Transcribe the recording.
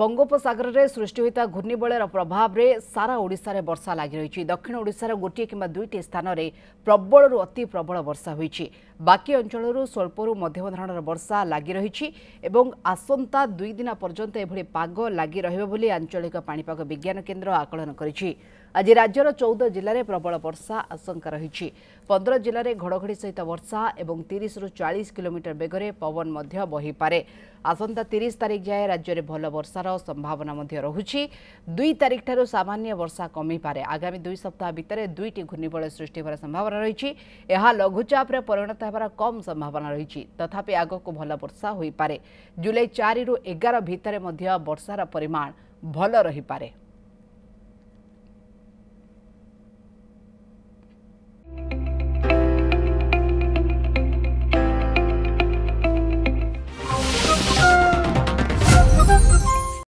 ବଙ୍ଗୋପସାଗରରେ ସୃଷ୍ଟି ହୋଇଥିବା ଘୂର୍ଣ୍ଣିବଳୟର ପ୍ରଭାବରେ ସାରା ଓଡ଼ିଶାରେ ବର୍ଷା ଲାଗି ରହିଛି ଦକ୍ଷିଣ ଓଡ଼ିଶାର ଗୋଟିଏ କିମ୍ବା ଦୁଇଟି ସ୍ଥାନରେ ପ୍ରବଳରୁ ଅତି ପ୍ରବଳ ବର୍ଷା ହୋଇଛି ବାକି ଅଞ୍ଚଳରୁ ସ୍ୱଳ୍ପରୁ ମଧ୍ୟମ ଧରଣର ବର୍ଷା ଲାଗି ରହିଛି ଏବଂ ଆସନ୍ତା ଦୁଇ ଦିନ ପର୍ଯ୍ୟନ୍ତ ଏଭଳି ପାଗ ଲାଗି ରହିବ ବୋଲି ଆଞ୍ଚଳିକ ପାଣିପାଗ ବିଜ୍ଞାନ କେନ୍ଦ୍ର ଆକଳନ କରିଛି ଆଜି ରାଜ୍ୟର ଚଉଦ ଜିଲ୍ଲାରେ ପ୍ରବଳ ବର୍ଷା ଆଶଙ୍କା ରହିଛି ପନ୍ଦର ଜିଲ୍ଲାରେ ଘଡ଼ଘଡ଼ି ସହିତ ବର୍ଷା ଏବଂ ତିରିଶରୁ ଚାଳିଶ କିଲୋମିଟର ବେଗରେ ପବନ ମଧ୍ୟ ବହିପାରେ ଆସନ୍ତା ତିରିଶ ତାରିଖ ଯାଏ ରାଜ୍ୟରେ ଭଲ ବର୍ଷାର ସମ୍ଭାବନା ମଧ୍ୟ ରହୁଛି ଦୁଇ ତାରିଖଠାରୁ ସାମାନ୍ୟ ବର୍ଷା କମିପାରେ ଆଗାମୀ ଦୁଇ ସପ୍ତାହ ଭିତରେ ଦୁଇଟି ଘୂର୍ଣ୍ଣିବଳୟ ସୃଷ୍ଟି ହେବାର ସମ୍ଭାବନା ରହିଛି ଏହା ଲଘୁଚାପରେ ପରିଣତ ହେବାର କମ୍ ସମ୍ଭାବନା ରହିଛି ତଥାପି ଆଗକୁ ଭଲ ବର୍ଷା ହୋଇପାରେ ଜୁଲାଇ ଚାରିରୁ ଏଗାର ଭିତରେ ମଧ୍ୟ ବର୍ଷାର ପରିମାଣ ଭଲ ରହିପାରେ